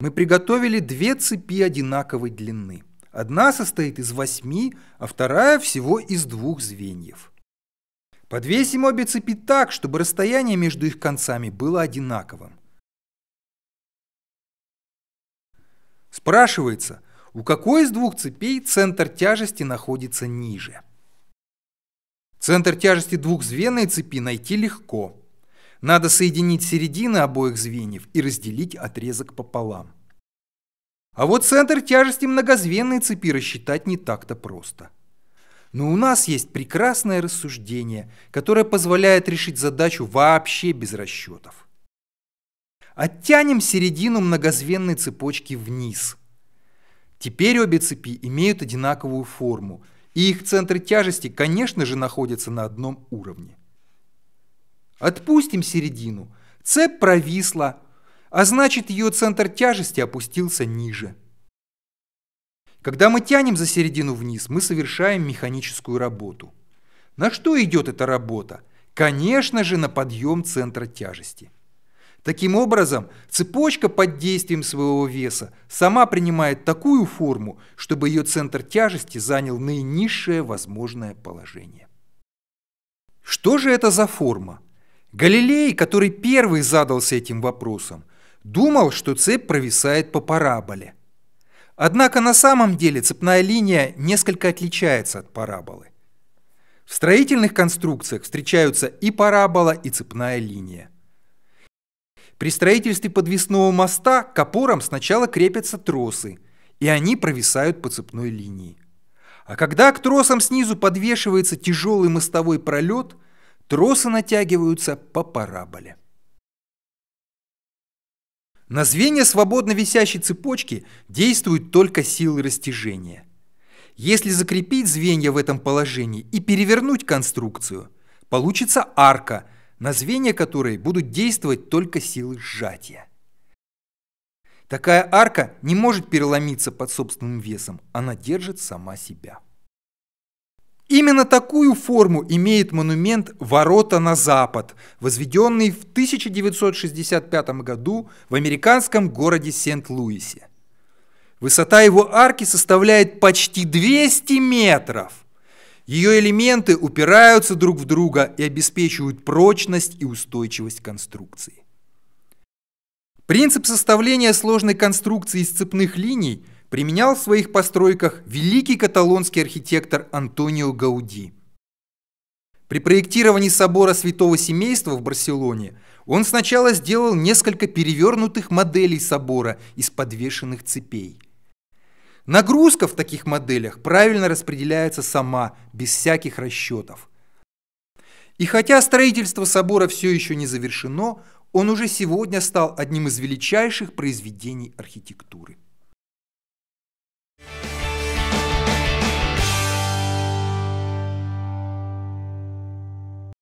Мы приготовили две цепи одинаковой длины. Одна состоит из восьми, а вторая всего из двух звеньев. Подвесим обе цепи так, чтобы расстояние между их концами было одинаковым. Спрашивается, у какой из двух цепей центр тяжести находится ниже? Центр тяжести двухзвенной цепи найти легко – надо соединить середины обоих звеньев и разделить отрезок пополам. А вот центр тяжести многозвенной цепи рассчитать не так-то просто. Но у нас есть прекрасное рассуждение, которое позволяет решить задачу вообще без расчетов. Оттянем середину многозвенной цепочки вниз. Теперь обе цепи имеют одинаковую форму, и их центры тяжести, конечно же, находятся на одном уровне. Отпустим середину. Цепь провисла, а значит ее центр тяжести опустился ниже. Когда мы тянем за середину вниз, мы совершаем механическую работу. На что идет эта работа? Конечно же, на подъем центра тяжести. Таким образом, цепочка под действием своего веса сама принимает такую форму, чтобы ее центр тяжести занял наинизшее возможное положение. Что же это за форма? Галилей, который первый задался этим вопросом, думал, что цепь провисает по параболе. Однако на самом деле цепная линия несколько отличается от параболы. В строительных конструкциях встречаются и парабола, и цепная линия. При строительстве подвесного моста к опорам сначала крепятся тросы, и они провисают по цепной линии. А когда к тросам снизу подвешивается тяжелый мостовой пролет – Тросы натягиваются по параболе. На звенья свободно висящей цепочки действуют только силы растяжения. Если закрепить звенья в этом положении и перевернуть конструкцию, получится арка, на звенья которой будут действовать только силы сжатия. Такая арка не может переломиться под собственным весом, она держит сама себя. Именно такую форму имеет монумент «Ворота на запад», возведенный в 1965 году в американском городе Сент-Луисе. Высота его арки составляет почти 200 метров. Ее элементы упираются друг в друга и обеспечивают прочность и устойчивость конструкции. Принцип составления сложной конструкции из цепных линий – применял в своих постройках великий каталонский архитектор Антонио Гауди. При проектировании собора святого семейства в Барселоне он сначала сделал несколько перевернутых моделей собора из подвешенных цепей. Нагрузка в таких моделях правильно распределяется сама, без всяких расчетов. И хотя строительство собора все еще не завершено, он уже сегодня стал одним из величайших произведений архитектуры.